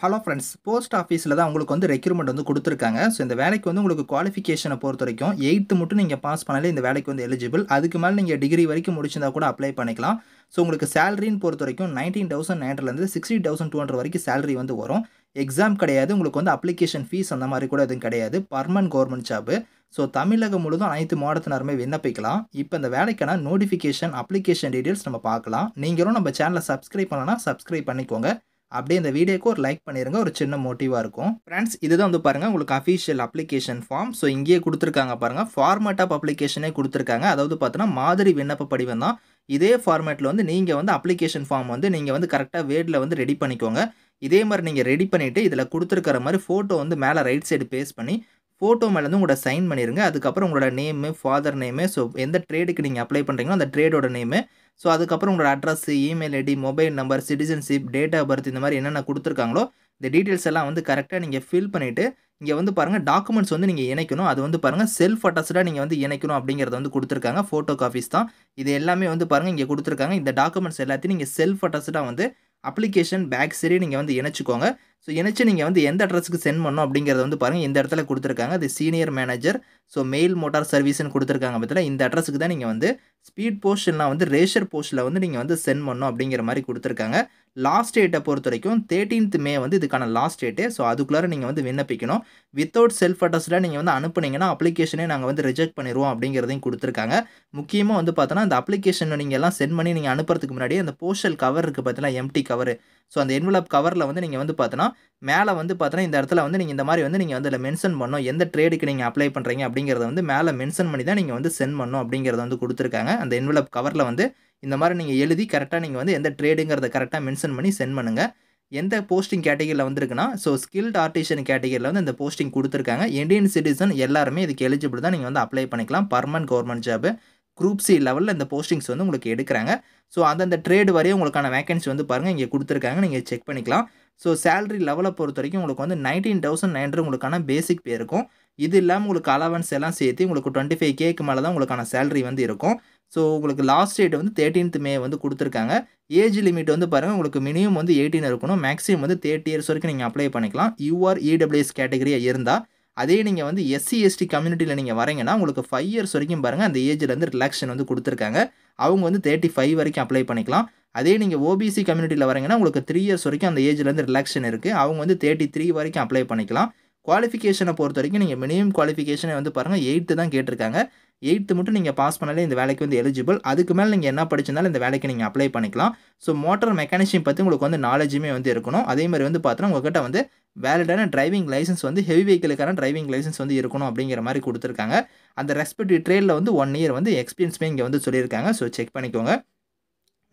hello friends post ஆஃபீஸில் தான் உங்களுக்கு வந்து ரெக்யூர்மெண்ட் வந்து கொடுத்துருக்காங்க ஸோ இந்த வேலைக்கு வந்து உங்களுக்கு குவாலிஃபிகேஷனை பொறுத்த வரைக்கும் எயித்து மட்டும் நீங்கள் பாஸ் பண்ணாலே இந்த வேலைக்கு வந்து எலிஜிபிள் அதுக்கு மேலே நீங்கள் டிகிரி வரைக்கும் முடிச்சிருந்தா கூட அப்ளை பண்ணிக்கலாம் ஸோ உங்களுக்கு சேலரின்னு பொறுத்த வரைக்கும் நைன்டீன் தௌசண்ட் ஹண்ட்ரட்லேருந்து சிக்ஸ்டி தௌசண்ட் டூ ஹண்ட்ரட் வரைக்கும் சேலரி வந்து வரும் எக்ஸாம் கிடையாது உங்களுக்கு வந்து அப்ளிகேஷன் ஃபீஸ் அந்த மாதிரி கூட எதுவும் கிடையாது பர்மனன்ட் கவர்மெண்ட் ஜாப் ஸோ தமிழகம் முழுதும் அனைத்து மாவட்டத்தினருமே விண்ணப்பிக்கலாம் இப்போ இந்த வேலைக்கான நோட்டிஃபிகேஷன் அப்ளிகேஷன் டீட்டெயில்ஸ் நம்ம பார்க்கலாம் நீங்களும் நம்ம சேனலை சப்ஸ்கிரைப் பண்ணலாம் சப்ஸ்கிரைப் பண்ணிக்கோங்க அப்படியே இந்த வீடியோக்கு ஒரு லைக் பண்ணிடுங்க ஒரு சின்ன மோட்டிவாக இருக்கும் ஃப்ரெண்ட்ஸ் இதுதான் வந்து பாருங்கள் உங்களுக்கு அஃபீஷியல் அப்ளிகேஷன் ஃபார்ம் ஸோ இங்கேயே கொடுத்துருக்காங்க பாருங்கள் ஃபார்மேட் ஆஃப் அப்ளிகேஷனே கொடுத்துருக்காங்க அதாவது பார்த்தோன்னா மாதிரி விண்ணப்ப படிவம் தான் இதே ஃபார்மேட்டில் வந்து நீங்கள் வந்து அப்ளிகேஷன் ஃபார்ம் வந்து நீங்கள் வந்து கரெக்டாக வேர்டில் வந்து ரெடி பண்ணிக்கோங்க இதே மாதிரி நீங்கள் ரெடி பண்ணிவிட்டு இதில் கொடுத்துருக்கிற மாதிரி ஃபோட்டோ வந்து மேலே ரைட் சைடு பேஸ்ட் பண்ணி ஃபோட்டோ மேலே வந்து உங்களோட சைன் பண்ணிடுங்க அதுக்கப்புறம் உங்களோட நேமு ஃபாதர் நேமு ஸோ எந்த ட்ரேடுக்கு நீங்கள் அப்ளை பண்ணுறீங்களோ அந்த ட்ரேடோட நேமு ஸோ அதுக்கப்புறம் உங்களோட address email ID mobile number citizenship date of birth இந்த மாதிரி என்னென்ன கொடுத்துருக்காங்களோ இந்த டீட்டெயில்ஸ் எல்லாம் வந்து கரெக்டாக நீங்கள் ஃபில் பண்ணிவிட்டு இங்கே வந்து பாருங்கள் டாக்குமெண்ட்ஸ் வந்து நீங்கள் இணைக்கணும் அது வந்து பாருங்கள் செல்ஃப் அட்டஸ்டாக நீங்கள் வந்து இணைக்கணும் அப்படிங்கிறத வந்து கொடுத்துருக்காங்க ஃபோட்டோ காப்பீஸ் தான் இது எல்லாமே வந்து பாருங்கள் இங்கே கொடுத்துருக்காங்க இந்த டாக்குமெண்ட்ஸ் எல்லாத்தையும் நீங்கள் செல்ஃப் அட்டஸ்டாக வந்து அப்ளிகேஷன் பேக் சரி நீங்கள் வந்து இணைச்சிக்கோங்க ஸோ இணைச்சு நீங்கள் வந்து எந்த அட்ரஸுக்கு சென்ட் பண்ணோம் அப்படிங்கிறத வந்து பாருங்கள் இந்த இடத்துல கொடுத்துருக்காங்க அது senior manager so mail motor சர்வீஸ்ன்னு கொடுத்துருக்காங்க பற்றியில் இந்த அட்ரஸுக்கு தான் நீங்கள் வந்து ஸ்பீட் போஸ்ட் இல்லைனா வந்து ரேஷர் போஸ்ட்டில் வந்து நீங்கள் வந்து சென்ட் பண்ணோம் அப்படிங்கிற மாதிரி கொடுத்துருக்காங்க லாஸ்ட் டேட்டை பொறுத்த வரைக்கும் தேர்ட்டீன்த் மே வந்து இதுக்கான லாஸ்ட் டேட்டு ஸோ அதுக்குள்ளார நீங்கள் வந்து விண்ணப்பிக்கணும் வித்தவுட் செல்ஃப் அட்டஸ்டாக நீங்கள் வந்து அனுப்புனீங்கன்னா அப்ளிகேஷனே நாங்கள் வந்து ரிஜெக்ட் பண்ணிடுவோம் அப்படிங்கிறதையும் கொடுத்துருக்காங்க முக்கியமாக வந்து பார்த்தோன்னா அந்த அப்ளிகேஷனை நீங்கள் எல்லாம் சென்ட் பண்ணி நீங்கள் அனுப்புறதுக்கு முன்னாடி அந்த போஸ்டல் கவர் இருக்குது பார்த்தீங்கன்னா எம்டி கவர் ஸோ அந்த என்வலப் கவரில் வந்து நீங்கள் வந்து பார்த்தோன்னா மேலே வந்து பார்த்தோன்னா இந்த இடத்துல வந்து நீங்கள் இந்த மாதிரி வந்து நீங்கள் வந்து அதில் மென்ஷன் பண்ணணும் எந்த ட்ரேடுக்கு நீங்கள் அப்ளை பண்ணுறீங்க அப்படிங்கிறத வந்து மேலே மென்ஷன் பண்ணி தான் நீங்கள் வந்து சென்ட் பண்ணணும் அப்படிங்கிறத வந்து கொடுத்துருக்காங்க அந்த என்வலப் கவரில் வந்து இந்த மாதிரி நீங்கள் எழுதி கரெக்டாக நீங்கள் வந்து எந்த ட்ரேடுங்கிறத கரெக்டாக மென்ஷன் பண்ணி சென்ட் பண்ணுங்கள் எந்த போஸ்டிங் கேட்டகரியில் வந்திருக்குன்னா ஸோ ஸ்கில்ட் ஆர்டிஷன் கேட்டகரியில் வந்து இந்த போஸ்டிங் கொடுத்துருக்காங்க இந்தியன் சிட்டிசன் எல்லாருமே இதுக்கு எலிஜிபிள் தான் நீங்கள் வந்து அப்ளை பண்ணிக்கலாம் permanent government job group C லெவலில் இந்த போஸ்டிங்ஸ் வந்து உங்களுக்கு எடுக்கிறாங்க ஸோ அந்தந்த ட்ரேடு வரையும் உங்களுக்கான வேகன்சி வந்து பாருங்கள் இங்கே கொடுத்துருக்காங்க நீங்கள் செக் பண்ணிக்கலாம் ஸோ சேலரி லெவலை பொறுத்த வரைக்கும் உங்களுக்கு வந்து நைன்டீன் தௌசண்ட் நைன் உங்களுக்கான பேசிக் பே இருக்கும் இது இல்லாமல் உங்களுக்கு அலவன்ஸ் எல்லாம் சேர்த்து உங்களுக்கு டுவெண்ட்டி ஃபைவ் கேக்கு மேலே தான் உங்களுக்கான சேலரி வந்து இருக்கும் ஸோ உங்களுக்கு லாஸ்ட் டேட் வந்து தேர்ட்டீன்த் மே வந்து கொடுத்துருக்காங்க ஏஜ் லிமிட் வந்து பாருங்கள் உங்களுக்கு மினிமம் வந்து எயிட்டீன் இருக்கணும் மேக்ஸிமம் வந்து தேர்ட்டி இயர்ஸ் வரைக்கும் நீங்கள் அப்ளை பண்ணிக்கலாம் யூஆர் இடபிள்யூஎஸ் கேட்டகரியாக இருந்தால் அதே நீங்கள் வந்து எஸ்சி எஸ்டி கம்யூனிட்டியில் நீங்கள் வரீங்கன்னா உங்களுக்கு ஃபைவ் இயர்ஸ் வரைக்கும் பாருங்கள் அந்த ஏஜில் வந்து ரிலாக்ஷன் வந்து கொடுத்துருக்காங்க அவங்க வந்து தேர்ட்டி ஃபைவ் வரைக்கும் அப்ளை பண்ணிக்கலாம் அதே நீங்கள் ஓபிசி கம்யூனிட்டியில் வரீங்கன்னா உங்களுக்கு த்ரீ இயர்ஸ் வரைக்கும் அந்த ஏஜில் வந்து ரிலாக்ஷன் இருக்குது அவங்க வந்து தேர்ட்டி த்ரீ வரைக்கும் அப்ளை பண்ணிக்கலாம் குவாலிஃபிகேஷனை பொறுத்த வரைக்கும் நீங்கள் மினிமம் குவாலிஃபிகேஷனை வந்து பாருங்கள் எயித்து தான் கேட்டிருக்காங்க எயித்து மட்டும் நீங்கள் பாஸ் பண்ணாலே இந்த வேலைக்கு வந்து எலிஜிபிள் அதுக்கு மேலே நீங்கள் என்ன படிச்சிருந்தாலும் இந்த வேலைக்கு நீங்கள் அப்ளை பண்ணிக்கலாம் ஸோ மோட்டர் மெக்கானிஷியம் பற்றி உங்களுக்கு வந்து நாலேஜுமே வந்து இருக்கணும் அதே மாதிரி வந்து பார்த்தோன்னா உங்கள்கிட்ட வந்து வேலிடான டிரைவிங் லைசன்ஸ் வந்து ஹெவி வெஹிக்கிளுக்கான டிரைவிங் லைசன்ஸ் வந்து இருக்கணும் அப்படிங்கிற மாதிரி கொடுத்துருக்காங்க அந்த ரெஸ்பெக்டிவ் ட்ரேடில் வந்து ஒன் இயர் வந்து எக்ஸ்பீரியன்ஸுமே இங்கே வந்து சொல்லியிருக்காங்க ஸோ செக் பண்ணிக்கோங்க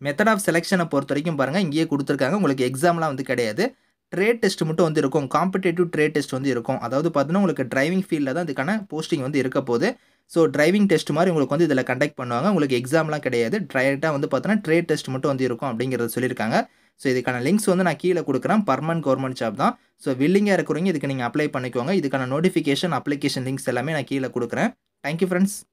மெத்தட் ஆஃப் செலெக்ஷனை பொறுத்த வரைக்கும் பாருங்கள் இங்கேயே கொடுத்துருக்காங்க உங்களுக்கு எக்ஸாம்லாம் வந்து கிடையாது ட்ரேட் டெஸ்ட் மட்டும் வந்து இருக்கும் காம்படேட்டிவ் ட்ரேட் டெஸ்ட் வந்து இருக்கும் அதாவது பார்த்தீங்கன்னா உங்களுக்கு டிரைவிங் ஃபீல்டில் தான் இதுக்கான போஸ்டிங் வந்து இருக்க போது ஸோ டிரைவிங் டெஸ்ட் மாதிரி உங்களுக்கு வந்து இதில் கண்டக்ட் பண்ணுவாங்க உங்களுக்கு எக்ஸாம்லாம் கிடையாது டைரெக்டாக வந்து பார்த்தீங்கன்னா ட்ரேட் டெஸ்ட் மட்டும் வந்து இருக்கும் அப்படிங்கிறத சொல்லியிருக்காங்க ஸோ இதுக்கான லிங்க்ஸ் வந்து நான் கீழே கொடுக்குறேன் பர்மனன்ட் கவர்மெண்ட் ஜாப் தான் ஸோ வில்லிங்காக இருக்கிறவங்க இதுக்கு நீங்கள் அப்ளை பண்ணிக்கோங்க இதுக்கான நோட்டிஃபிகேஷன் அப்ளிகேஷன் லிங்க்ஸ் எல்லாமே நான் கீழே கொடுக்குறேன் தேங்க்யூ ஃப்ரெண்ட்ஸ்